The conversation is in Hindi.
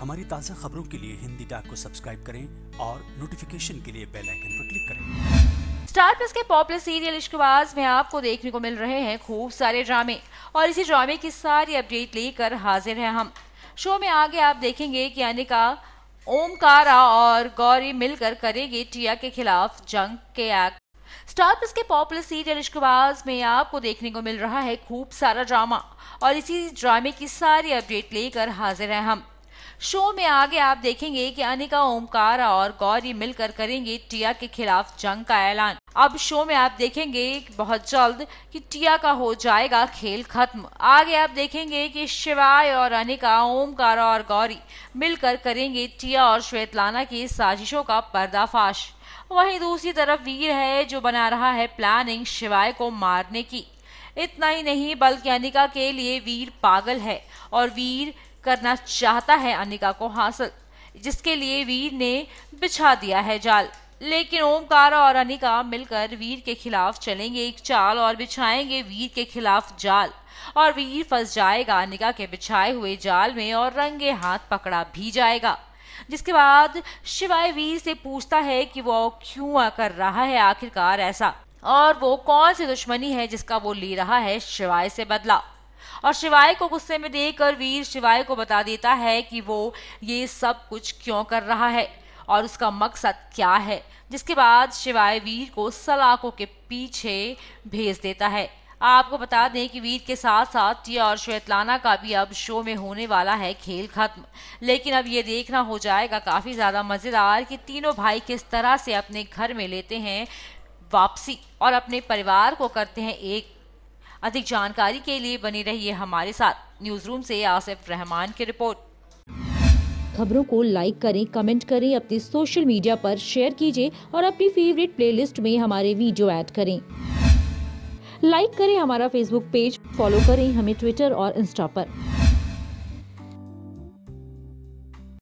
हमारी ताज़ा खबरों के लिए हिंदी डाक को सब्सक्राइब करें और नोटिफिकेशन के लिए बेल आइकन पर क्लिक करें स्टार प्लस के पॉपुलर सीरियल इश्कबाज में आपको देखने को मिल रहे हैं खूब सारे ड्रामे और इसी ड्रामे की सारी अपडेट लेकर हाजिर हैं हम शो में आगे आप देखेंगे कि अनिका ओमकारा और गौरी मिलकर करेगी टिया के खिलाफ जंग के एक्ट स्टार प्लस के पॉपुलर सीरियल इश्कबाज में आपको देखने को मिल रहा है खूब सारा ड्रामा और इसी ड्रामे की सारी अपडेट लेकर हाजिर हैं हम शो में आगे आप देखेंगे कि अनिका ओमकार और गौरी मिलकर करेंगे टिया के खिलाफ जंग का ऐलान अब शो में आप देखेंगे बहुत जल्द कि टिया का हो जाएगा खेल खत्म आगे आप देखेंगे कि शिवाय और अनिका ओमकार और गौरी मिलकर करेंगे टिया और श्वेतलाना की साजिशों का पर्दाफाश वही दूसरी तरफ वीर है जो बना रहा है प्लानिंग शिवाय को मारने की इतना ही नहीं बल्कि अनिका के लिए वीर पागल है और वीर करना चाहता है अनिका को हासिल जिसके लिए वीर ने बिछा दिया है जाल लेकिन ओमकार और अनिका मिलकर वीर के खिलाफ चलेंगे एक चाल और बिछाएंगे वीर के खिलाफ जाल और वीर फंस जाएगा अनिका के बिछाए हुए जाल में और रंगे हाथ पकड़ा भी जाएगा जिसके बाद शिवाय वीर से पूछता है कि वो क्यों कर रहा है आखिरकार ऐसा और वो कौन सी दुश्मनी है जिसका वो ले रहा है शिवाय से बदला और शिवाय को गुस्से में देखकर वीर शिवाय को बता देता है कि वो ये सब कुछ क्यों कर रहा है और उसका मकसद क्या है जिसके बाद शिवाय वीर को सलाखों के पीछे भेज देता है आपको बता दें कि वीर के साथ साथ टिया और श्वेतलाना का भी अब शो में होने वाला है खेल खत्म लेकिन अब ये देखना हो जाएगा काफ़ी ज़्यादा मज़ेदार कि तीनों भाई किस तरह से अपने घर में लेते हैं वापसी और अपने परिवार को करते हैं एक अधिक जानकारी के लिए बनी रहिए हमारे साथ न्यूज रूम ऐसी आसिफ रहमान की रिपोर्ट खबरों को लाइक करें कमेंट करें अपने सोशल मीडिया पर शेयर कीजिए और अपनी फेवरेट प्लेलिस्ट में हमारे वीडियो ऐड करें लाइक करें हमारा फेसबुक पेज फॉलो करें हमें ट्विटर और इंस्टा पर